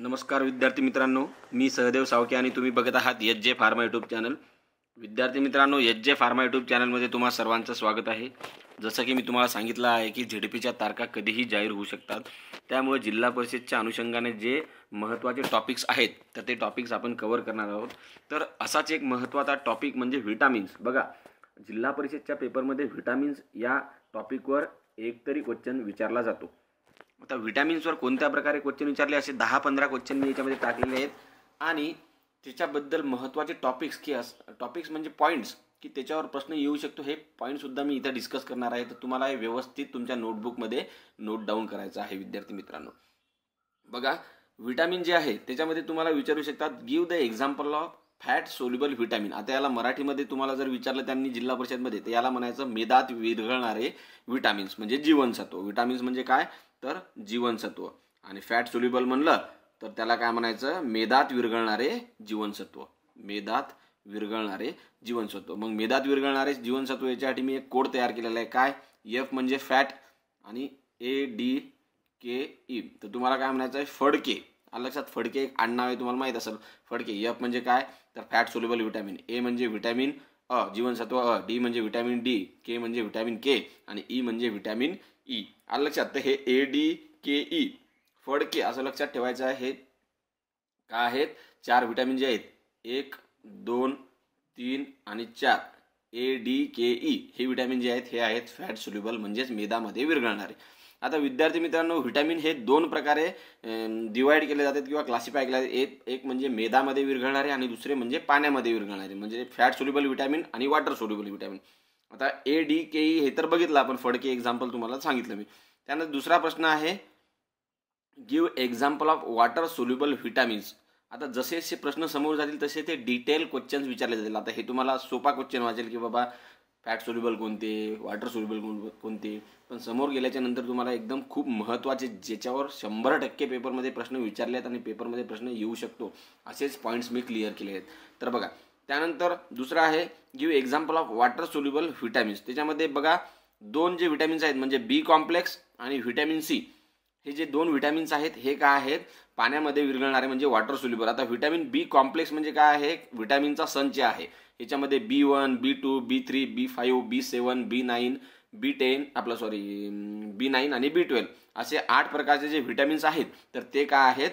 नमस्कार विद्यार्थी मित्रांनो मी सहदेव सावके आणि तुम्ही बघत आहात H J pharma YouTube channel विद्यार्थी मित्रांनो एच जे फार्मा यूट्यूब चॅनलमध्ये तुम्हाला सर्वांचं स्वागत आहे जसं की मी तुम्हाला सांगितलं आहे की झेडपीच्या तारखा कधीही जाहीर होऊ शकतात त्यामुळे जिल्हा परिषदच्या अनुषंगाने जे महत्त्वाचे टॉपिक्स आहेत तर ते टॉपिक्स आपण कवर करणार आहोत तर असाच एक महत्त्वाचा टॉपिक म्हणजे व्हिटामिन्स बघा जिल्हा परिषदच्या पेपरमध्ये व्हिटामिन्स या टॉपिकवर एक तरी क्वेश्चन विचारला जातो आता विटॅमिन्सवर कोणत्या प्रकारे क्वेश्चन विचारले असे दहा पंधरा क्वेश्चन मी याच्यामध्ये टाकलेले आहेत आणि त्याच्याबद्दल महत्त्वाचे टॉपिक्स की अस टॉपिक्स म्हणजे पॉईंट्स की त्याच्यावर प्रश्न येऊ शकतो हे पॉईंटसुद्धा मी इथं डिस्कस करणार आहे तर तुम्हाला हे व्यवस्थित तुमच्या नोटबुकमध्ये नोट डाऊन करायचं आहे विद्यार्थी मित्रांनो बघा विटॅमिन जे आहे त्याच्यामध्ये तुम्हाला विचारू शकतात give the example of fat soluble vitamin आता याला मराठीमध्ये तुम्हाला जर विचारलं त्यांनी जिल्हा परिषदमध्ये तर याला म्हणायचं मेदात विरघळणारे विटॅमिन्स म्हणजे जीवनसत्व विटॅमिन्स म्हणजे काय तर जीवनसत्व आणि फॅट सोल्युबल म्हणलं तर त्याला काय म्हणायचं मेदात विरघळणारे जीवनसत्व मेदात विरघळणारे जीवनसत्व मग मेदात विरघळणारे जीवनसत्व याच्यासाठी मी एक कोड तयार केलेला आहे काय एफ म्हणजे फॅट आणि ए डी के ई तर तुम्हाला काय म्हणायचं आहे फडके लक्षात फडके एक आडनाव आहे तुम्हाला माहीत असेल फडके यफ म्हणजे काय तर फॅट सोल्युबल व्हिटॅमिन ए म्हणजे व्हिटॅमिन अ जीवनसत्व अ डी म्हणजे व्हिटॅमिन डी के म्हणजे व्हिटॅमिन के आणि ई e म्हणजे व्हिटॅमिन ई आलं लक्षात तर हे A D K E Phadke असं लक्षात ठेवायचं आहे हे काय आहेत चार व्हिटॅमिन जे आहेत एक दोन तीन आणि चार ए डी के ई हे व्हिटॅमिन जे आहेत हे आहेत फॅट सोल्युबल म्हणजेच मेदामध्ये विरघळणारे आता विद्यार्थी मित्रांनो व्हिटॅमिन हे दोन प्रकारे डिवाईड केले जातात किंवा क्लासिफाय केले जाते एक एक म्हणजे मेदामध्ये विरघळणारे आणि दुसरे म्हणजे पाण्यामध्ये विरघळणारे म्हणजे फॅट सोल्युबल व्हिटॅमिन आणि वॉटर सोल्युबल व्हिटॅमिन आता ए डी के ई हे तर बघितलं आपण फडके एक्झाम्पल तुम्हाला सांगितलं मी त्यानंतर दुसरा प्रश्न आहे give example of water soluble vitamins आता जसे जसे प्रश्न समोर जातील तसे ते डिटेल क्वेश्चन्स विचारले जातील आता हे तुम्हाला सोपा क्वेश्चन वाचेल की बाबा फॅट सोल्युबल कोणते वॉटर सोल्युबल कोणते पण समोर गेल्याच्या नंतर तुम्हाला एकदम खूप महत्त्वाचे ज्याच्यावर शंभर टक्के पेपरमध्ये प्रश्न विचारले आहेत आणि पेपरमध्ये प्रश्न येऊ शकतो असेच पॉईंट्स मी क्लिअर केले आहेत तर बघा त्यानंतर दुसरा आहे give example of water soluble vitamins त्याच्यामध्ये बघा दोन जे व्हिटॅमिन्स आहेत म्हणजे बी कॉम्प्लेक्स आणि व्हिटॅमिन सी हे जे दोन व्हिटॅमिन्स आहेत हे काय आहेत पाण्यामध्ये विरघळणारे म्हणजे वॉटर सोल्युबल आता व्हिटॅमिन बी कॉम्प्लेक्स म्हणजे काय आहे व्हिटॅमिनचा संच आहे याच्यामध्ये B one B two B three B five B seven B nine B ten आपलं सॉरी बी नाईन आणि बी ट्वेल्व असे आठ प्रकारचे जे व्हिटॅमिन्स आहेत तर ते काय आहेत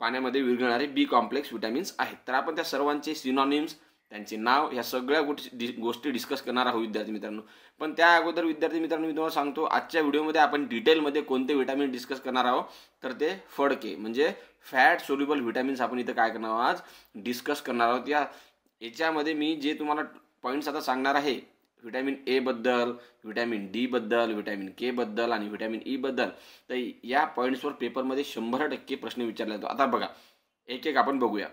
पाण्यामध्ये विरघळणारे बी कॉम्प्लेक्स व्हिटॅमिन्स आहेत तर आपण त्या सर्वांचे सिनॉनिम्स त्यांचे नाव ह्या सगळ्या गोष्टी डि गोष्टी डिस्कस करणार आहोत विद्यार्थी मित्रांनो पण त्या अगोदर विद्यार्थी मित्रांनो मी तुम्हाला सांगतो आजच्या व्हिडिओमध्ये आपण डिटेलमध्ये कोणते विटॅमिन डिस्कस करणार आहोत तर ते फडके म्हणजे फॅट सोल्युबल व्हिटॅमिन्स आपण इथं काय करणार आहोत आज डिस्कस करणार आहोत या याच्यामध्ये मी जे तुम्हाला पॉईंट्स आता सांगणार आहे व्हिटॅमिन ए बद्दल व्हिटॅमिन डी बद्दल व्हिटॅमिन के बद्दल आणि व्हिटॅमिन ई e बद्दल तर या पॉईंट्सवर पेपरमध्ये शंभर टक्के प्रश्न विचारला जातो आता बघा एक एक आपण बघूया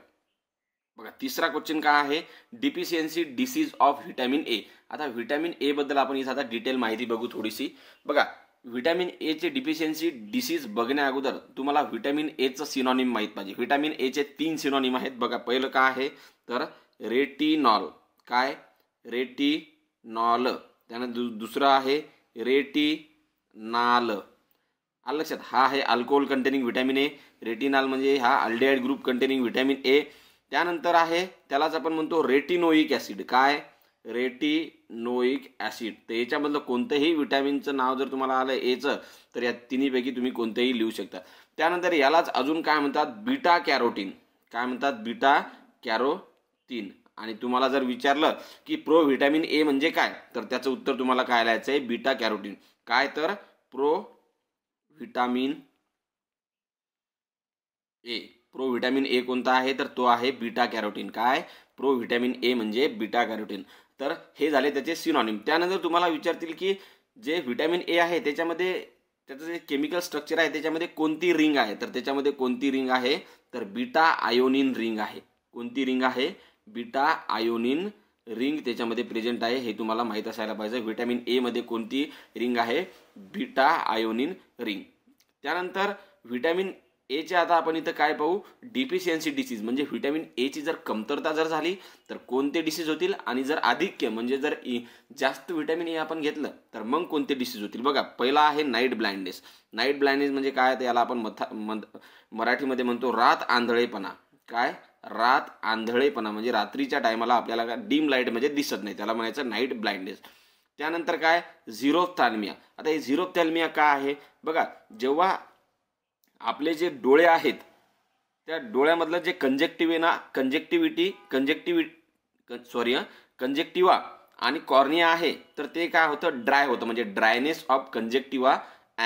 बघा तिसरा क्वेश्चन काय आहे deficiency disease of vitamin A आता व्हिटॅमिन ए बद्दल आपण इथं आता डिटेल माहिती बघू थोडीशी बघा व्हिटॅमिन एचे डिफिशियन्सी डिसीज बघण्या अगोदर तुम्हाला व्हिटॅमिन एचं सिनॉनिम माहीत पाहिजे व्हिटॅमिन एचे तीन सिनोनिम आहेत बघा पहिलं काय आहे तर रेटिनॉल काय रेटिनॉल त्यानंतर दु दुसरं आहे रेटिनाल आ लक्षात हा आहे alcohol containing vitamin A retinol म्हणजे हा aldehyde group containing vitamin A त्यानंतर आहे त्यालाच आपण म्हणतो रेटिनोईक ॲसिड काय रेटिनोईक ॲसिड तर याच्यामधलं कोणतंही विटॅमिनचं नाव जर तुम्हाला आलं एचं तर या तिन्हीपैकी तुम्ही कोणतंही लिहू शकता त्यानंतर यालाच अजून काय म्हणतात बीटा कॅरोटीन काय म्हणतात बीटा कॅरोटीन आणि तुम्हाला जर विचारलं की प्रो व्हिटॅमिन ए म्हणजे काय तर त्याचं उत्तर तुम्हाला काय लिहायचं आहे बीटा कॅरोटीन काय तर pro vitamin A pro vitamin A कोणता आहे तर तो आहे बीटा कॅरोटीन काय प्रो व्हिटॅमिन ए म्हणजे बीटा कॅरोटीन तर हे झाले त्याचे सिनॉनिम त्यानंतर तुम्हाला विचारतील की जे व्हिटॅमिन ए आहे त्याच्यामध्ये त्याचं जे केमिकल स्ट्रक्चर आहे त्याच्यामध्ये कोणती रिंग आहे तर त्याच्यामध्ये कोणती रिंग आहे तर बीटा आयोनिन रिंग आहे कोणती रिंग आहे बीटा आयोनिन रिंग त्याच्यामध्ये प्रेझेंट आहे हे तुम्हाला माहीत असायला पाहिजे व्हिटॅमिन ए मध्ये कोणती रिंग आहे बीटा आयोनिन रिंग त्यानंतर व्हिटॅमिन एच्या आता आपण इथं काय पाहू डिफिशियन्सी डिसीज म्हणजे व्हिटॅमिन एची जर कमतरता जर झाली तर कोणते डिसीज होतील आणि जर आधिक्य म्हणजे जर जास्त व्हिटॅमिन ए आपण घेतलं तर मग कोणते डिसीज होतील बघा पहिला आहे नाईट ब्लाइंडनेस नाईट ब्लाइंडनेस म्हणजे काय तर याला आपण मथा मराठीमध्ये म्हणतो रात आंधळेपणा काय रात आंधळेपणा म्हणजे रात्रीच्या टायमाला आपल्याला डीम लाईट म्हणजे दिसत नाही त्याला म्हणायचं नाईट ब्लाइंडनेस त्यानंतर काय थॅल्मिया आता हे थॅल्मिया काय आहे बघा जेव्हा आपले जे डोळे आहेत त्या डोळ्यामधलं जे कंजेक्टिव्ह ना कंजेक्टिव्हिटी कंजेक्टिव्ह सॉरी कंजेक्टिवा आणि कॉर्निया आहे तर ते काय होतं ड्राय होतं म्हणजे dryness of conjunctiva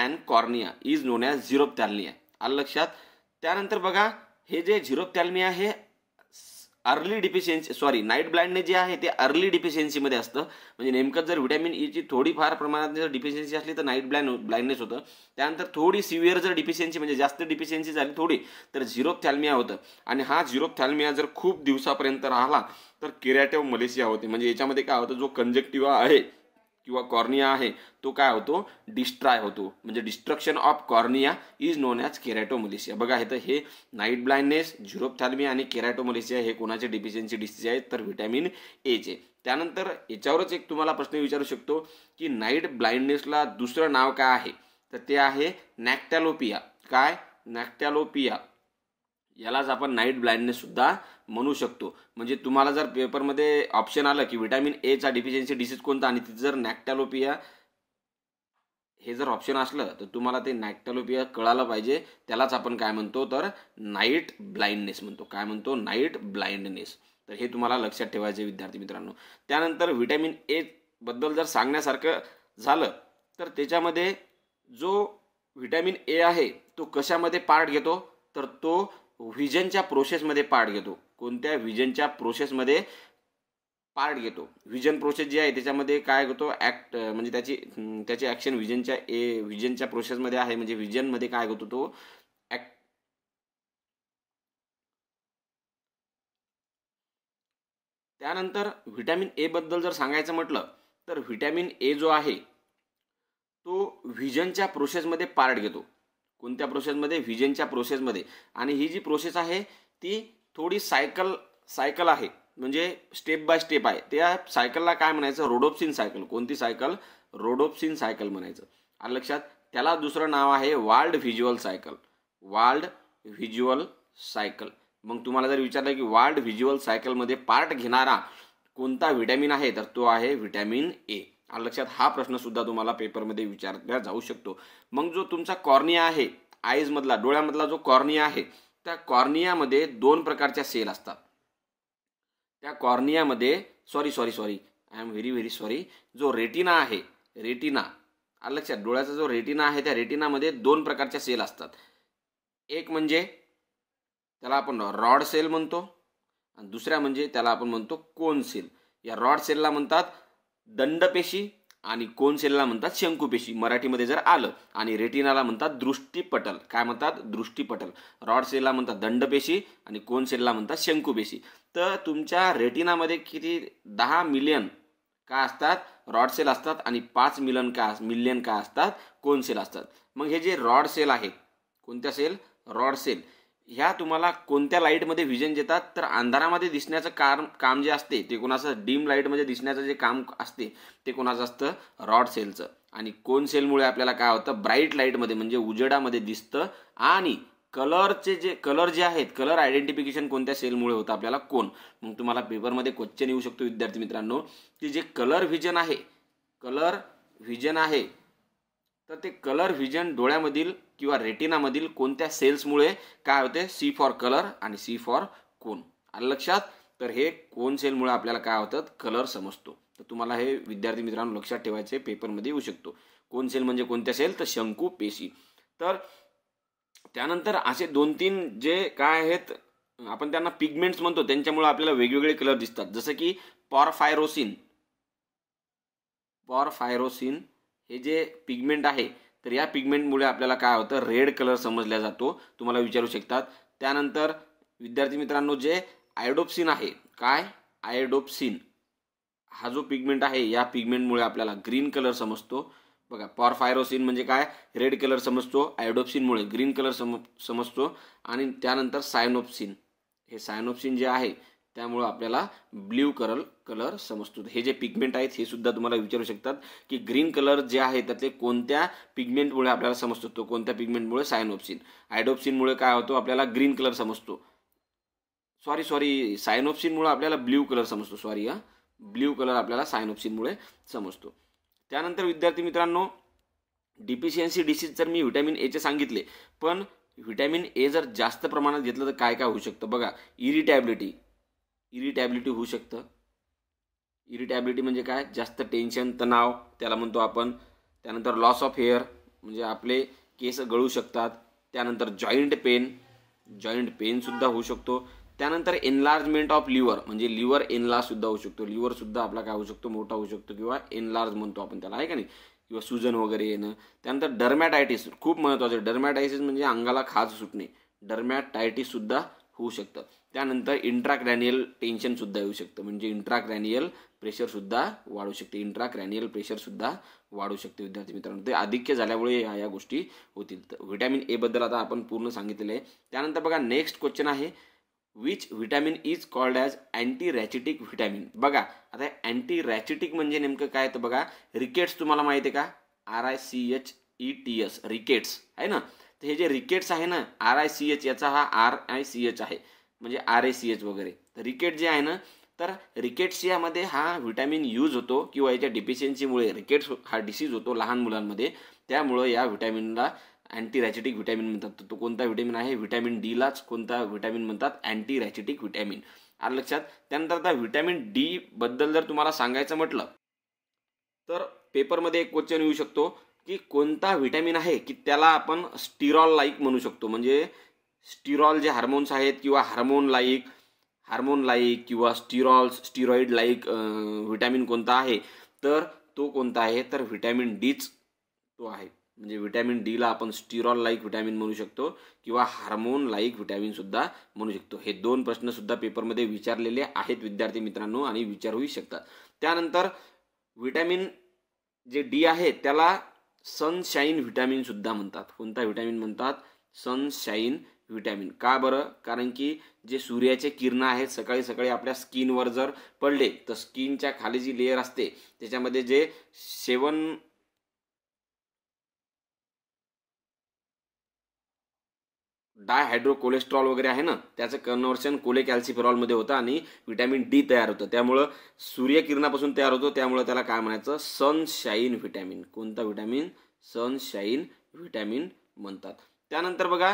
and cornea is known as आहे आलं लक्षात त्यानंतर बघा हे जे झिरोपथॅल्मिया आहे early deficiency sorry night blindness जे आहे ते अर्ली डिफिशियन्सीमध्ये असतं म्हणजे नेमकं जर व्हिटॅमिन ईची e थोडीफार प्रमाणात जर डिफिशियन्सी असली तर नाईट ब्लाइंड ब्लाइंडनेस होतं त्यानंतर थोडी सिव्हिअर जर डिफिशियन्सी म्हणजे जास्त डिफिशियन्सी झाली थोडी तर थॅल्मिया होतं आणि हा थॅल्मिया जर खूप दिवसापर्यंत राहिला तर किरॅटिव्ह मलेशिया होते म्हणजे याच्यामध्ये काय होतं जो कंजेक्टिव्हा आहे किंवा कॉर्निया आहे तो काय होतो डिस्ट्राय होतो म्हणजे destruction of cornea is known as keratomalacia बघा हे तर हे नाईट ब्लाइंडनेस झुरोपथॅल्मिया आणि केरॅटोमोलिसिया हे कोणाचे डिफिशियन्सी डिसीज आहेत तर व्हिटॅमिन एचे त्यानंतर याच्यावरच एक तुम्हाला प्रश्न विचारू शकतो की नाईट ब्लाइंडनेसला दुसरं नाव काय आहे तर ते आहे नॅक्टॅलोपिया काय नॅक्टॅलोपिया यालाच आपण नाईट ब्लाइंडनेससुद्धा म्हणू शकतो म्हणजे तुम्हाला जर पेपरमध्ये ऑप्शन आलं की व्हिटॅमिन एचा डिफिशियन्सी डिसीज कोणता आणि तिथं जर नॅक्टॅलोपिया हे जर ऑप्शन असलं तर तुम्हाला ते नॅक्टॅलोपिया कळालं पाहिजे त्यालाच आपण काय म्हणतो तर नाईट ब्लाइंडनेस म्हणतो काय म्हणतो नाईट ब्लाइंडनेस तर हे तुम्हाला लक्षात ठेवायचे विद्यार्थी मित्रांनो त्यानंतर व्हिटॅमिन ए बद्दल जर सांगण्यासारखं झालं तर त्याच्यामध्ये जो व्हिटॅमिन ए आहे तो कशामध्ये पार्ट घेतो तर तो व्हिजनच्या प्रोसेसमध्ये पार्ट घेतो कोणत्या व्हिजनच्या प्रोसेसमध्ये पार्ट घेतो व्हिजन प्रोसेस जी आहे त्याच्यामध्ये काय करतो ॲक्ट म्हणजे त्याची त्याची ॲक्शन व्हिजनच्या ए व्हिजनच्या प्रोसेसमध्ये आहे म्हणजे व्हिजनमध्ये काय करतो तो ॲक्ट त्यानंतर व्हिटॅमिन ए बद्दल जर सांगायचं म्हटलं तर व्हिटॅमिन ए जो आहे तो व्हिजनच्या प्रोसेसमध्ये पार्ट घेतो कोणत्या प्रोसेसमध्ये व्हिजनच्या प्रोसेसमध्ये आणि ही जी प्रोसेस आहे ती थोडी सायकल सायकल आहे म्हणजे स्टेप बाय स्टेप आहे त्या सायकलला काय म्हणायचं रोडोप्सिन सायकल कोणती सायकल रोडोप्सिन सायकल म्हणायचं आणि लक्षात त्याला दुसरं नाव आहे Wald visual cycle Wald visual cycle मग तुम्हाला जर विचारलं की वाल्ड व्हिज्युअल सायकलमध्ये पार्ट घेणारा कोणता व्हिटॅमिन आहे तर तो आहे व्हिटॅमिन ए लक्षात हा प्रश्न सुद्धा तुम्हाला पेपरमध्ये विचारला जाऊ शकतो मग जो तुमचा कॉर्निया आहे आईजमधला डोळ्यामधला जो कॉर्निया आहे त्या कॉर्नियामध्ये दोन प्रकारच्या सेल असतात त्या कॉर्नियामध्ये sorry sorry sorry I am very very sorry जो रेटिना आहे रेटिना लक्षात डोळ्याचा जो रेटिना आहे त्या रेटिनामध्ये दोन प्रकारच्या सेल असतात एक म्हणजे त्याला आपण रॉड सेल म्हणतो आणि दुसऱ्या म्हणजे त्याला आपण म्हणतो कोन सेल या रॉड सेलला म्हणतात दंडपेशी आणि कोनसेलला म्हणतात शंकूपेशी मराठीमध्ये जर आलं आणि रेटिनाला म्हणतात दृष्टीपटल काय म्हणतात दृष्टीपटल रॉड सेलला म्हणतात दंडपेशी आणि कोनसेलला म्हणतात शंकूपेशी तर तुमच्या रेटिनामध्ये किती दहा मिलियन काय असतात रॉड सेल असतात आणि पाच मिलियन का मिलियन काय असतात कोनसेल असतात मग हे जे रॉड सेल आहे कोणत्या सेल रॉड सेल ह्या तुम्हाला कोणत्या लाईटमध्ये व्हिजन देतात तर अंधारामध्ये दिसण्याचं काम काम जे असते ते कोणाचं डीम लाईटमध्ये दिसण्याचं जे काम असते ते कोणाचं असतं रॉड सेलचं आणि कोण सेलमुळे आपल्याला काय होतं ब्राईट लाईटमध्ये म्हणजे उजेडामध्ये दिसतं आणि कलरचे जे कलर जे आहेत कलर आयडेंटिफिकेशन कोणत्या सेलमुळे होतं आपल्याला कोण मग तुम्हाला पेपरमध्ये क्वेश्चन येऊ शकतो विद्यार्थी मित्रांनो की जे कलर व्हिजन आहे कलर व्हिजन आहे तर ते कलर व्हिजन डोळ्यामधील किंवा रेटिनामधील कोणत्या सेल्समुळे काय होते सी फॉर कलर आणि सी फॉर कोन आलं लक्षात तर हे कोन सेलमुळे आपल्याला काय होतं कलर समजतो तर तुम्हाला हे विद्यार्थी मित्रांनो लक्षात ठेवायचे पेपरमध्ये येऊ शकतो कोन सेल म्हणजे कोणत्या सेल तर शंकू पेशी तर त्यानंतर असे दोन तीन जे काय आहेत आपण त्यांना पिगमेंट्स म्हणतो त्यांच्यामुळे आपल्याला वेगवेगळे कलर दिसतात जसं की पॉरफायरोसिन पॉरफायरोसिन हे जे पिगमेंट आहे तर या पिगमेंटमुळे आपल्याला काय होतं रेड कलर समजला जातो तुम्हाला विचारू शकतात त्यानंतर विद्यार्थी मित्रांनो जे आयडोप्सिन आहे काय आयडोप्सिन हा जो पिगमेंट आहे या पिगमेंटमुळे आपल्याला ग्रीन कलर समजतो बघा पॉरफायरोसिन म्हणजे काय रेड कलर समजतो आयडोप्सिनमुळे ग्रीन कलर सम समजतो आणि त्यानंतर सायनोप्सिन हे सायनोप्सिन जे आहे त्यामुळं आपल्याला ब्ल्यू कलर कलर समजतो हे जे पिगमेंट आहेत हे सुद्धा तुम्हाला विचारू शकतात की ग्रीन कलर जे आहे त्यातले कोणत्या पिगमेंटमुळे आपल्याला समजतो तो कोणत्या पिगमेंटमुळे सायनोप्सिन आयडोप्सिनमुळे काय होतो आपल्याला ग्रीन कलर समजतो सॉरी सॉरी सायनोप्सिनमुळे आपल्याला ब्ल्यू कलर समजतो सॉरी हा ब्ल्यू कलर आपल्याला सायनोप्सिनमुळे समजतो त्यानंतर विद्यार्थी मित्रांनो डिफिशियन्सी डिसीज जर मी व्हिटॅमिन एचे सांगितले पण व्हिटॅमिन ए जर जास्त प्रमाणात घेतलं तर काय काय होऊ शकतं बघा इरिटॅबिलिटी इरिटॅबिलिटी होऊ शकतं इरिटॅबिलिटी म्हणजे काय जास्त टेन्शन तणाव त्याला म्हणतो आपण त्यानंतर लॉस ऑफ हेअर म्हणजे आपले केस गळू शकतात त्यानंतर जॉईंट पेन जॉईंट पेनसुद्धा होऊ शकतो त्यानंतर एनलार्जमेंट ऑफ लिव्हर म्हणजे लिव्हर एनलार्जसुद्धा होऊ शकतो लिव्हरसुद्धा आपला काय होऊ शकतो मोठा होऊ शकतो किंवा एनलार्ज म्हणतो आपण त्याला आहे का नाही किंवा सुजन वगैरे येणं त्यानंतर डर्मॅटायटीस खूप महत्त्वाचं डर्मॅटायटिस म्हणजे अंगाला खाज सुटणे डर्मॅटायटिससुद्धा होऊ शकतं त्यानंतर इंट्राक्रॅनियल टेन्शनसुद्धा येऊ शकतं म्हणजे इंट्राक्रॅनियल प्रेशरसुद्धा वाढू शकते इंट्राक्रॅनियल प्रेशरसुद्धा वाढू शकते विद्यार्थी मित्रांनो ते आधिक्य झाल्यामुळे ह्या या गोष्टी होतील तर व्हिटॅमिन एबद्दल आता आपण पूर्ण सांगितलेलं आहे त्यानंतर बघा नेक्स्ट क्वेश्चन आहे which vitamin is called as anti rachitic vitamin बघा आता अँटी रॅचिटिक म्हणजे नेमकं काय तर बघा रिकेट्स तुम्हाला माहिती आहे का R I C H E T S rickets आहे ना तर हे जे रिकेट्स आहे ना आर आय सी एच याचा हा आर आय सी एच आहे म्हणजे आर ए सी एच वगैरे तर रिकेट जे आहे ना तर रिकेट्स यामध्ये हा व्हिटॅमिन यूज होतो किंवा याच्या डिफिशियन्सीमुळे रिकेट्स हा डिसीज होतो लहान मुलांमध्ये त्यामुळं या व्हिटॅमिनला अँटी रॅचिटिक व्हिटॅमिन म्हणतात तो कोणता व्हिटॅमिन आहे व्हिटॅमिन डीलाच कोणता व्हिटॅमिन म्हणतात अँटी रॅचिटिक व्हिटॅमिन आर लक्षात त्यानंतर आता व्हिटॅमिन डी बद्दल जर तुम्हाला सांगायचं म्हटलं तर पेपरमध्ये एक क्वेश्चन येऊ शकतो की कोणता व्हिटॅमिन आहे की त्याला आपण स्टिरॉल लाईक म्हणू शकतो म्हणजे स्टिरॉल जे हार्मोन्स आहेत किंवा हार्मोन लाईक हार्मोन लाईक किंवा स्टिरॉल्स स्टिरॉइड लाईक व्हिटॅमिन कोणता आहे तर तो कोणता आहे तर व्हिटॅमिन डीच तो आहे म्हणजे व्हिटॅमिन डीला आपण स्टिरॉल लाईक व्हिटॅमिन म्हणू शकतो किंवा हार्मोन लाईक व्हिटॅमिनसुद्धा म्हणू शकतो हे दोन प्रश्नसुद्धा पेपरमध्ये विचारलेले आहेत विद्यार्थी मित्रांनो आणि विचारूही शकतात त्यानंतर व्हिटॅमिन जे डी आहे त्याला सनशाईन व्हिटॅमिनसुद्धा म्हणतात कोणता व्हिटॅमिन म्हणतात सनशाईन व्हिटॅमिन का बरं कारण की जे सूर्याचे किरणं आहेत सकाळी सकाळी आपल्या स्किनवर जर पडले तर स्किनच्या खाली जी लेअर असते त्याच्यामध्ये जे सेवन डायहायड्रो कोलेस्ट्रॉल वगैरे आहे ना त्याचं कन्व्हर्शन कोले कॅल्सिफेरॉलमध्ये होतं आणि व्हिटॅमिन डी तयार होतं त्यामुळं सूर्यकिरणापासून तयार होतो त्यामुळं त्याला काय म्हणायचं सनशाईन व्हिटॅमिन कोणता व्हिटॅमिन सनशाईन व्हिटॅमिन म्हणतात त्यानंतर बघा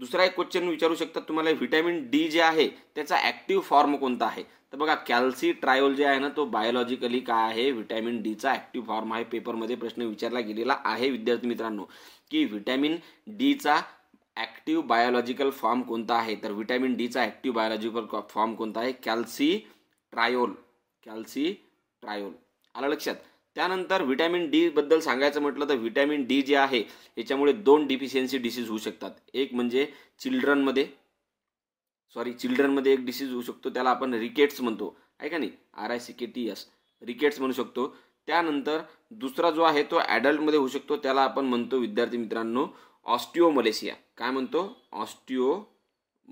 दुसरा एक क्वेश्चन विचारू शकतात तुम्हाला व्हिटॅमिन डी जे आहे त्याचा ॲक्टिव्ह फॉर्म कोणता आहे तर बघा कॅल्सी ट्रायोल जे आहे ना तो बायोलॉजिकली काय आहे व्हिटॅमिन डीचा ॲक्टिव्ह फॉर्म आहे पेपरमध्ये प्रश्न विचारला गेलेला आहे विद्यार्थी मित्रांनो की व्हिटॅमिन डीचा ॲक्टिव्ह बायोलॉजिकल फॉर्म कोणता आहे तर व्हिटॅमिन डीचा ॲक्टिव्ह बायोलॉजिकल फॉर्म कोणता आहे कॅल्सी ट्रायोल कॅल्सी ट्रायोल आलं लक्षात त्यानंतर व्हिटॅमिन बद्दल सांगायचं म्हटलं तर व्हिटॅमिन डी जे आहे याच्यामुळे दोन डिफिशियन्सी डिसीज होऊ शकतात एक म्हणजे चिल्ड्रनमध्ये सॉरी चिल्ड्रनमध्ये एक डिसीज होऊ शकतो त्याला आपण रिकेट्स म्हणतो आहे का नाही R I C K T S rickets म्हणू शकतो त्यानंतर दुसरा जो आहे तो ॲडल्टमध्ये होऊ शकतो त्याला आपण म्हणतो विद्यार्थी मित्रांनो ऑस्टिओ मलेशिया काय म्हणतो ऑस्टिओ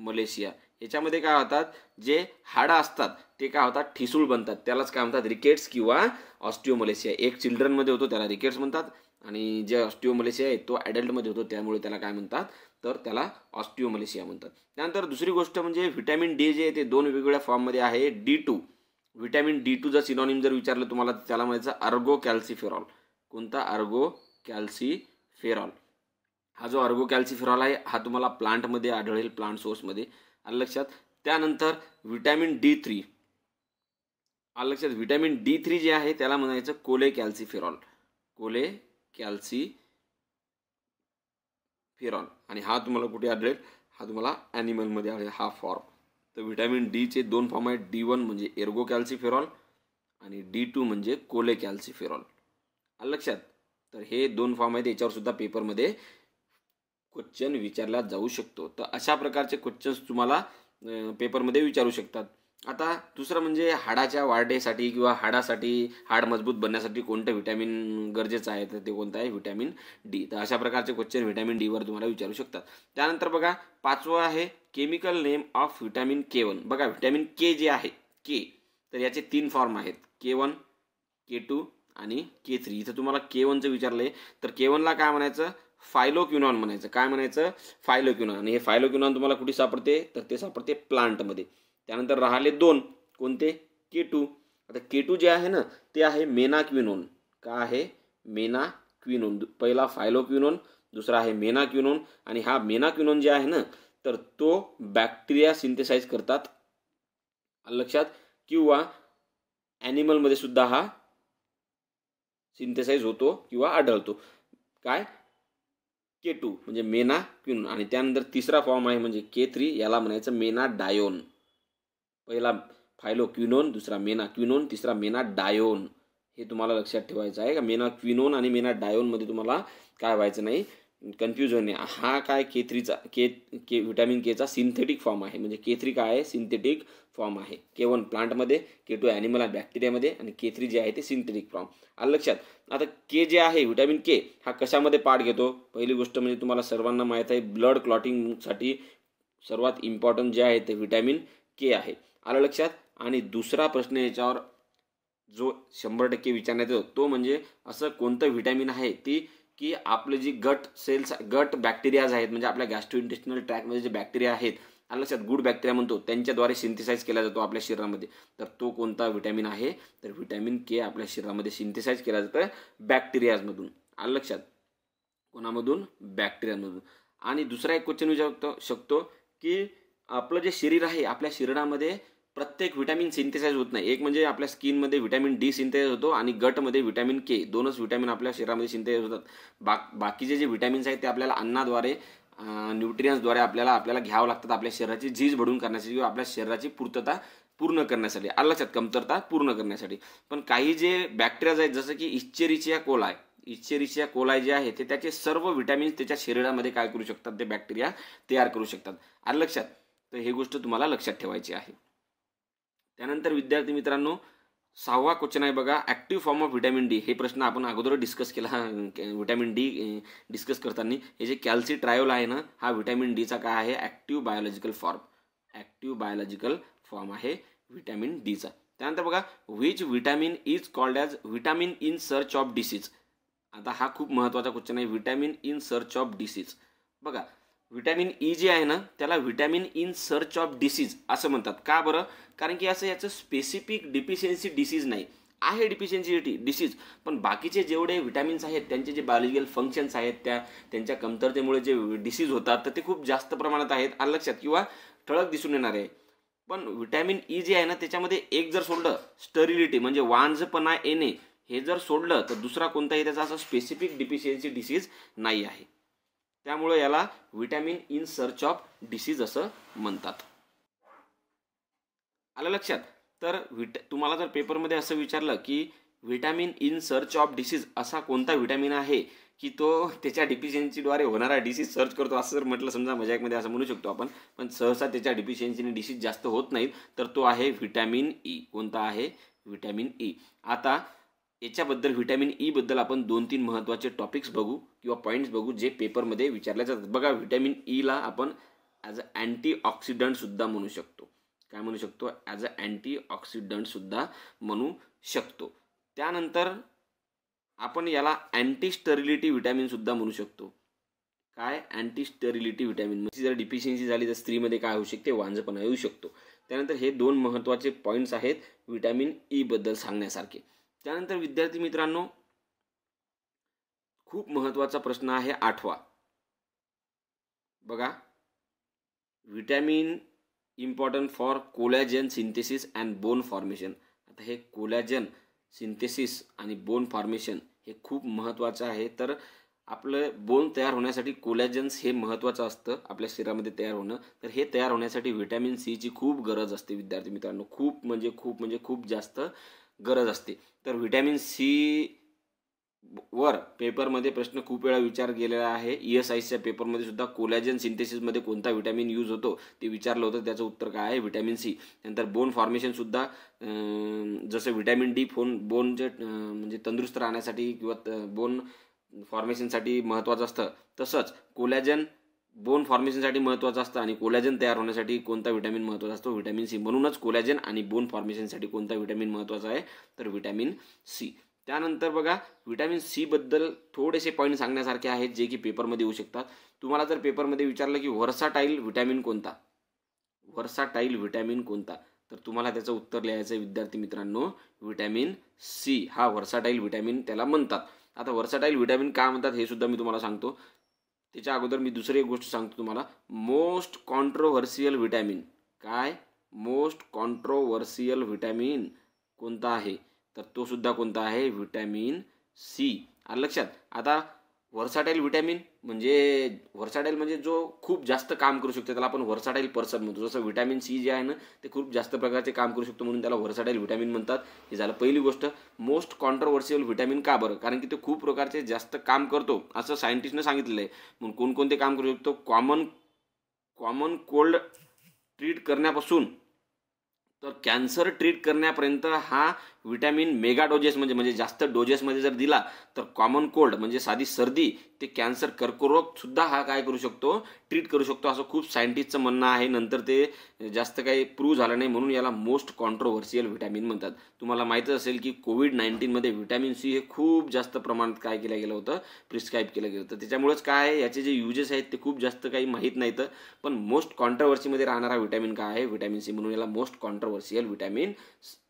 मलेशिया याच्यामध्ये काय होतात जे हाडं असतात ते काय होतात ठिसूळ बनतात त्यालाच काय म्हणतात रिकेट्स किंवा ऑस्टिओ मलेशिया एक चिल्ड्रनमध्ये होतो त्याला रिकेट्स म्हणतात आणि जे ऑस्टिओ मलेशिया आहे तो ॲडल्टमध्ये होतो त्यामुळे त्याला काय म्हणतात तर त्याला ऑस्टिओ मलेशिया म्हणतात त्यानंतर दुसरी गोष्ट म्हणजे व्हिटॅमिन डी जे आहे ते दोन वेगवेगळ्या फॉर्ममध्ये आहे D two vitamin D two जर सिनॉनिम जर विचारलं तुम्हाला त्याला म्हणायचं अर्गो कॅल्सिफेरॉल कोणता अर्गो कॅल्सिफेरॉल हा जो अर्गो कॅल्सिफिरॉल आहे हा तुम्हाला प्लांटमध्ये आढळेल प्लांट सोर्समध्ये आलं लक्षात त्यानंतर विटॅमिन डी थ्री आलं लक्षात विटॅमिन डी थ्री जे आहे त्याला म्हणायचं कोले कॅल्सिफिरॉल कोले कॅल्सी फिरॉल आणि हा तुम्हाला कुठे आढळेल हा तुम्हाला ॲनिमलमध्ये आढळेल हा फॉर्म तर विटॅमिन डीचे दोन फॉर्म आहेत डी वन म्हणजे एर्गो कॅल्सिफिरॉल आणि डी टू म्हणजे कोले कॅल्सिफिरॉल आलं लक्षात तर हे दोन फॉर्म आहेत याच्यावर सुद्धा पेपरमध्ये क्वेश्चन विचारला जाऊ शकतो तर अशा प्रकारचे क्वेश्चन्स तुम्हाला पेपरमध्ये विचारू शकतात आता दुसरं म्हणजे हाडाच्या वाढेसाठी किंवा हाडासाठी हाड मजबूत बनण्यासाठी कोणतं व्हिटॅमिन गरजेचं आहे तर ते कोणतं आहे व्हिटॅमिन डी तर अशा प्रकारचे क्वेश्चन व्हिटॅमिन डीवर तुम्हाला विचारू शकतात त्यानंतर बघा पाचवं आहे chemical name of vitamin K one बघा व्हिटॅमिन के जे आहे के तर याचे तीन फॉर्म आहेत के वन के टू आणि के थ्री इथं तुम्हाला के वनचं विचारलं आहे तर के वनला काय म्हणायचं क्युनॉन म्हणायचं काय म्हणायचं आणि हे क्युनॉन तुम्हाला कुठे सापडते तर ते सापडते प्लांटमध्ये त्यानंतर राहिले दोन कोणते के टू आता के टू जे आहे ना ते आहे मेनाक्विनोन का आहे मेना मेनाक्विनोन पहिला फायलोक्विनोन दुसरा आहे मेनाक्विनोन आणि हा मेनाक्विनोन जे आहे ना तर तो बॅक्टेरिया सिंथेसाइज करतात लक्षात किंवा ॲनिमलमध्ये सुद्धा हा सिंथेसाइज होतो किंवा आढळतो काय के टू म्हणजे मेना क्यून आणि त्यानंतर तिसरा फॉर्म आहे म्हणजे के थ्री याला म्हणायचं मेना डायोन पहिला फायलो क्विनोन दुसरा मेना क्विनोन तिसरा मेना डायोन हे तुम्हाला लक्षात ठेवायचं आहे का मेना क्विनोन आणि मेना डायोनमध्ये तुम्हाला काय व्हायचं नाही कन्फ्युज होणे हा काय के थ्रीचा के के व्हिटॅमिन केचा सिंथेटिक फॉर्म आहे म्हणजे के थ्री काय आहे सिंथेटिक फॉर्म आहे के वन प्लांटमध्ये के टू ॲनिमल आणि बॅक्टेरियामध्ये आणि के थ्री जे आहे ते सिंथेटिक फॉर्म आलं लक्षात आता के जे आहे व्हिटॅमिन के हा कशामध्ये पार्ट घेतो पहिली गोष्ट म्हणजे तुम्हाला सर्वांना माहीत आहे ब्लड क्लॉटिंगसाठी सर्वात इम्पॉर्टंट जे आहे ते व्हिटॅमिन के आहे आलं लक्षात आणि दुसरा प्रश्न याच्यावर जो शंभर टक्के विचारण्यात येतो तो म्हणजे असं कोणतं व्हिटॅमिन आहे ती की आपले जी गट सेल्स गट बॅक्टेरियाज आहेत म्हणजे आपल्या गॅस्ट्रो इंटेस्टनल ट्रॅकमध्ये जे बॅक्टेरिया आहेत आणि लक्षात गुड बॅक्टेरिया म्हणतो त्यांच्याद्वारे सिंथेसाईज केला जातो आपल्या शरीरामध्ये तर तो कोणता व्हिटॅमिन आहे तर व्हिटॅमिन के आपल्या शरीरामध्ये सिंथेसाईज केला जातं बॅक्टेरियाजमधून आणि लक्षात कोणामधून बॅक्टेरियामधून आणि दुसरा एक क्वेश्चन विचारतो शकतो की आपलं जे शरीर आहे आपल्या शरीरामध्ये प्रत्येक व्हिटॅमिन सिंथेसाईज होत नाही एक म्हणजे आपल्या स्किनमध्ये व्हिटॅमिन डी सिंथेसाईज होतो आणि गटमध्ये व्हिटॅमिन के दोनच व्हिटॅमिन आपल्या शरीरामध्ये सिंथेसाईज होतात बाक बाकीचे जे व्हिटॅमिन्स आहेत ते आपल्याला अन्नाद्वारे न्यूट्रियन्सद्वारे आपल्याला आपल्याला घ्यावं लागतात आपल्या शरीराची झीज भडून करण्यासाठी किंवा आपल्या शरीराची पूर्तता पूर्ण करण्यासाठी आलाच्यात कमतरता पूर्ण करण्यासाठी पण काही जे बॅक्टेरियाज आहेत जसं की इच्चेरिचिया कोलाय इश्चेरीचिया कोलाय जे आहे ते त्याचे सर्व विटॅमिन्स त्याच्या शरीरामध्ये काय करू शकतात ते बॅक्टेरिया तयार करू शकतात आलक्षात लक्षात तर हे गोष्ट तुम्हाला लक्षात ठेवायची आहे त्यानंतर विद्यार्थी मित्रांनो सहावा क्वेश्चन आहे बघा active form of vitamin D हे प्रश्न आपण अगोदर डिस्कस केला व्हिटॅमिन डी डिस्कस करताना हे जे कॅल्सी ट्रायोल आहे ना हा व्हिटॅमिन डीचा काय आहे active biological form active biological form आहे व्हिटॅमिन डीचा त्यानंतर बघा which vitamin is called as vitamin in search of disease आता हा खूप महत्त्वाचा क्वेश्चन आहे vitamin in search of disease बघा व्हिटॅमिन ई जे आहे ना त्याला vitamin in search of disease असं म्हणतात का बरं कारण की असं याचं स्पेसिफिक डिफिशियन्सी डिसीज नाही आहे डिफिशियन्सी डिसीज पण बाकीचे जेवढे व्हिटॅमिन्स आहेत त्यांचे जे बायोलॉजिकल फंक्शन्स आहेत त्या त्यांच्या कमतरतेमुळे जे डिसीज होतात तर ते खूप जास्त प्रमाणात आहेत आणि लक्षात किंवा ठळक दिसून येणार आहे पण व्हिटॅमिन ई e जे आहे ना त्याच्यामध्ये एक जर सोडलं स्टरिलिटी म्हणजे वांजपणा येणे हे जर सोडलं तर दुसरा कोणताही त्याचा असा स्पेसिफिक डिफिशियन्सी डिसीज नाही आहे त्यामुळे याला vitamin in search of disease असं म्हणतात आलं लक्षात तर विट तुम्हाला जर पेपरमध्ये असं विचारलं की vitamin in search of disease असा कोणता व्हिटॅमिन आहे की तो त्याच्या डिफिशियन्सीद्वारे होणारा डिसीज सर्च करतो असं जर म्हटलं समजा मजाकमध्ये असं म्हणू शकतो आपण पण सहसा त्याच्या डिफिशियन्सीने डिसीज जास्त होत नाहीत तर तो आहे व्हिटॅमिन ई कोणता आहे व्हिटॅमिन ई आता याच्याबद्दल व्हिटॅमिन ई e बद्दल आपण दोन तीन महत्त्वाचे टॉपिक्स बघू किंवा पॉईंट्स बघू जे पेपरमध्ये विचारले जातात बघा व्हिटॅमिन ईला e आपण ॲज अ अँटी ऑक्सिडंटसुद्धा म्हणू शकतो काय म्हणू शकतो ॲज अ अँटी ऑक्सिडंटसुद्धा म्हणू शकतो त्यानंतर आपण याला अँटी स्टरिलिटी व्हिटॅमिनसुद्धा म्हणू शकतो काय अँटी स्टरिलिटी व्हिटॅमिन म्हणजे जर डिफिशियन्सी झाली तर स्त्रीमध्ये काय होऊ शकते वांजपणा येऊ शकतो त्यानंतर हे दोन महत्त्वाचे पॉईंट्स आहेत व्हिटॅमिन ईबद्दल e सांगण्यासारखे त्यानंतर विद्यार्थी मित्रांनो खूप महत्त्वाचा प्रश्न आहे आठवा बघा vitamin important for collagen synthesis and bone formation आता हे कोलॅजन सिंथेसिस आणि बोन फॉर्मेशन हे खूप महत्त्वाचं आहे तर आपलं बोन तयार होण्यासाठी कोलॅजन्स हे महत्त्वाचं असतं आपल्या शरीरामध्ये तयार होणं तर हे तयार होण्यासाठी व्हिटॅमिन सीची खूप गरज असते विद्यार्थी मित्रांनो खूप म्हणजे खूप म्हणजे खूप जास्त गरज असते तर व्हिटॅमिन सी वर पेपरमध्ये प्रश्न खूप वेळा विचार गेलेला आहे ई एस आयच्या पेपरमध्ये सुद्धा कोलॅजन सिंथेसिसमध्ये कोणता व्हिटॅमिन यूज होतो ते विचारलं होतं त्याचं उत्तर काय आहे व्हिटॅमिन सी नंतर बोन फॉर्मेशनसुद्धा जसं व्हिटॅमिन डी फोन बोनचे म्हणजे तंदुरुस्त राहण्यासाठी किंवा बोन फॉर्मेशनसाठी महत्त्वाचं असतं तसंच कोलॅजन बोन फॉर्मेशनसाठी महत्त्वाचं असतं आणि कोलॅजन तयार होण्यासाठी कोणता व्हिटॅमिन महत्त्वाचा असतो व्हिटॅमिन सी म्हणूनच कोलॅजन आणि बोन फॉर्मेशनसाठी कोणता व्हिटॅमिन महत्त्वाचा आहे तर व्हिटॅमिन सी त्यानंतर बघा व्हिटॅमिन सीबद्दल थोडेसे पॉईंट सांगण्यासारखे आहेत जे की पेपरमध्ये येऊ शकतात तुम्हाला जर पेपरमध्ये विचारलं की व्हर्साटाईल व्हिटॅमिन कोणता व्हर्साटाईल व्हिटॅमिन कोणता तर तुम्हाला त्याचं उत्तर लिहायचं विद्यार्थी मित्रांनो व्हिटॅमिन सी हा व्हर्साटाईल व्हिटॅमिन त्याला म्हणतात आता व्हर्साटाईल व्हिटॅमिन का म्हणतात हे सुद्धा मी तुम्हाला सांगतो त्याच्या अगोदर मी दुसरी एक गोष्ट सांगतो तुम्हाला मोस्ट कॉन्ट्रोव्हर्सियल व्हिटॅमिन काय मोस्ट कॉन्ट्रोव्हर्सियल व्हिटॅमिन कोणता आहे तर तो सुद्धा कोणता आहे व्हिटॅमिन सी आलं लक्षात आता व्हर्साटाईल व्हिटॅमिन म्हणजे व्हर्साटाईल म्हणजे जो खूप जास्त काम करू शकतो त्याला आपण व्हर्साटाईल पर्सन म्हणतो जसं व्हिटॅमिन सी जे आहे ना ते खूप जास्त प्रकारचे काम करू शकतो म्हणून त्याला व्हर्साटाईल व्हिटॅमिन म्हणतात हे झालं पहिली गोष्ट मोस्ट कॉन्ट्रोवर्सिबल व्हिटॅमिन का बरं कारण की ते खूप प्रकारचे जास्त काम करतो असं सायंटिस्टनं सांगितलेलं आहे म्हणून कोणकोणते काम करू शकतो कॉमन कॉमन कोल्ड ट्रीट करण्यापासून तर कॅन्सर ट्रीट करण्यापर्यंत हा विटॅमिन मेगा डोजेस म्हणजे म्हणजे जास्त डोजेसमध्ये जर दिला तर कॉमन कोल्ड म्हणजे साधी सर्दी ते कॅन्सर कर्करोग सुद्धा हा काय करू शकतो ट्रीट करू शकतो असं खूप सायंटिस्टचं म्हणणं आहे नंतर ते जास्त काही प्रूव्ह झालं नाही म्हणून याला मोस्ट कॉन्ट्रोव्हर्सियल व्हिटॅमिन म्हणतात तुम्हाला माहितच असेल की कोविड नाईन्टीनमध्ये व्हिटॅमिन सी हे खूप जास्त प्रमाणात काय केलं गेलं होतं प्रिस्क्राईब केलं गेलं होतं त्याच्यामुळेच काय याचे जे युजेस आहेत ते खूप जास्त काही माहीत नाहीत पण मोस्ट कॉन्ट्रवर्सीमध्ये राहणारा व्हिटॅमिन काय आहे व्हिटॅमिन सी म्हणून याला मोस्ट कॉन्ट्रोव्हर्सियल व्हिटॅमिन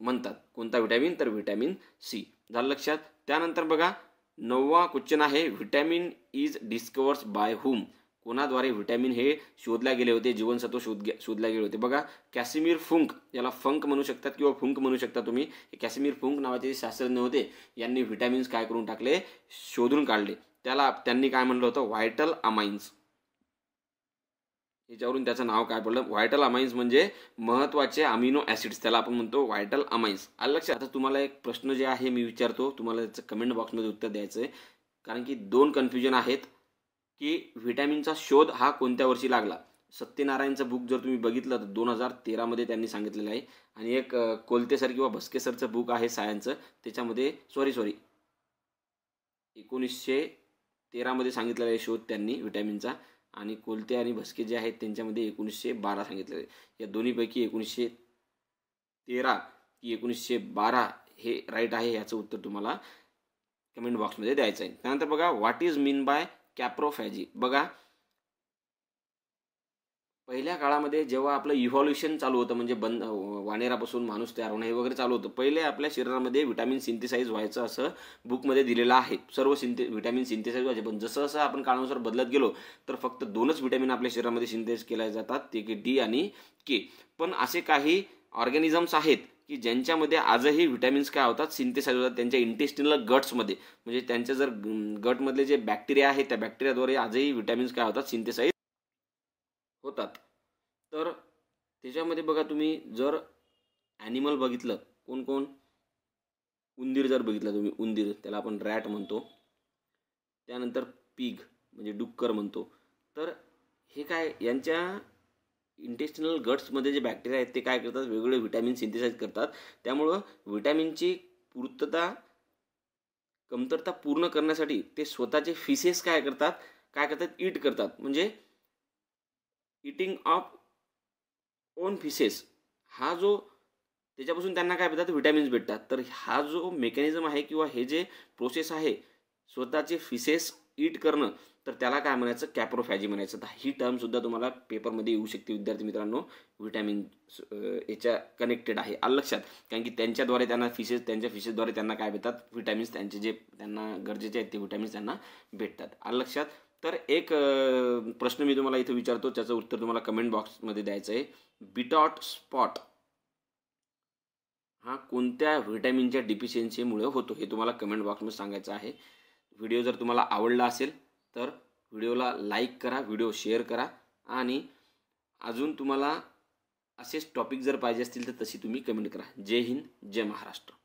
म्हणतात कोणता व्हिटॅमिन तर व्हिटॅमिन सी झालं लक्षात त्यानंतर बघा नववा क्वेश्चन आहे vitamin is discovers by whom कोणाद्वारे व्हिटॅमिन हे शोधल्या गेले होते जीवनसत्व शोध शोधल्या गेले होते बघा कॅसिमीर फुंक याला फंक म्हणू शकतात किंवा फुंक म्हणू शकता तुम्ही कॅसिमीर फुंक नावाचे जे शास्त्रज्ञ होते यांनी व्हिटॅमिन्स काय करून टाकले शोधून काढले त्याला त्यांनी काय म्हणलं होतं व्हायटल अमाइन्स याच्यावरून त्याचं नाव काय पडलं व्हायटल अमाईन्स म्हणजे महत्त्वाचे अमिनो ऍसिड्स त्याला आपण म्हणतो व्हायटल अमाईन्स आलं लक्षात आता तुम्हाला एक प्रश्न जे आहे मी विचारतो तुम्हाला त्याचं कमेंट बॉक्समध्ये उत्तर द्यायचं आहे कारण की दोन कन्फ्युजन आहेत की व्हिटॅमिनचा शोध हा कोणत्या वर्षी लागला सत्यनारायणचं बुक जर तुम्ही बघितलं तर दोन हजार तेरामध्ये त्यांनी सांगितलेलं आहे आणि एक कोलते सर किंवा भस्के सरचं बुक आहे सायांचं त्याच्यामध्ये सॉरी सॉरी एकोणीसशे तेरामध्ये सांगितलेला आहे शोध त्यांनी व्हिटॅमिनचा आणि कोलते आणि भस्के जे आहेत त्यांच्यामध्ये एकोणीसशे बारा सांगितले आहे या दोन्हीपैकी एकोणीसशे तेरा की एकोणीसशे बारा हे राईट आहे याचं उत्तर तुम्हाला कमेंट बॉक्समध्ये द्यायचं आहे त्यानंतर बघा what is mean by coprophagy बघा पहिल्या काळामध्ये जेव्हा आपलं इव्हॉल्युशन चालू होतं म्हणजे बंद वानेरापासून माणूस तयार होणं हे वगैरे चालू होतं पहिले आपल्या शरीरामध्ये विटॅमिन सिंथेसाईज व्हायचं असं बुकमध्ये दिलेलं आहे सर्व सिंथे विटॅमिन सिंथेसाईज व्हायचे पण जसं जसं आपण काळानुसार बदलत गेलो तर फक्त दोनच विटॅमिन आपल्या शरीरामध्ये सिंथेसाईज केल्या जातात ते की डी आणि के पण असे काही ऑर्गॅनिझम्स आहेत की ज्यांच्यामध्ये आजही व्हिटॅमिन्स काय होतात सिंथेसाईज होतात त्यांच्या इंटेस्टिनल गट्समध्ये म्हणजे त्यांच्या जर गटमधले जे बॅक्टेरिया आहेत त्या बॅक्टेरियाद्वारे आजही व्हिटॅमिन्स काय होतात सिंथेसाईज होतात तर त्याच्यामध्ये बघा तुम्ही जर ॲनिमल बघितलं कोण कोण उंदीर जर बघितला तुम्ही उंदीर त्याला आपण रॅट म्हणतो त्यानंतर पीग म्हणजे डुक्कर म्हणतो तर हे काय यांच्या इंटेस्टनल गट्समध्ये जे बॅक्टेरिया आहेत ते काय करतात वेगवेगळे व्हिटॅमिन सिंथिसाईज करतात त्यामुळं व्हिटॅमिनची पूर्तता कमतरता पूर्ण करण्यासाठी ते स्वतःचे फिसेस काय करतात काय करतात ईट करतात म्हणजे इटिंग ऑफ ओन फिशेस हा जो त्याच्यापासून त्यांना काय भेटतात व्हिटॅमिन्स भेटतात तर हा जो मेकॅनिझम आहे किंवा हे जे प्रोसेस आहे स्वतःचे फिसेस ईट करणं तर त्याला काय म्हणायचं कॅप्रोफॅजी म्हणायचं तर ही टर्मसुद्धा तुम्हाला पेपरमध्ये येऊ शकते विद्यार्थी मित्रांनो व्हिटॅमिन याच्या कनेक्टेड आहे आलं लक्षात कारण की त्यांच्याद्वारे त्यांना फिशेस त्यांच्या फिशेसद्वारे त्यांना काय भेटतात व्हिटॅमिन्स त्यांचे जे त्यांना गरजेचे आहेत ते व्हिटॅमिन्स त्यांना भेटतात आलं लक्षात तर एक प्रश्न मी तुम्हाला इथे विचारतो त्याचं उत्तर तुम्हाला कमेंट बॉक्समध्ये द्यायचं आहे बिटॉट स्पॉट हा कोणत्या व्हिटॅमिनच्या डिफिशियन्सीमुळे होतो हे तुम्हाला कमेंट बॉक्समध्ये सांगायचं आहे व्हिडिओ जर तुम्हाला आवडला असेल तर व्हिडिओला लाईक करा व्हिडिओ शेअर करा आणि अजून तुम्हाला असेच टॉपिक जर पाहिजे असतील तर तशी तुम्ही कमेंट करा जय हिंद जय महाराष्ट्र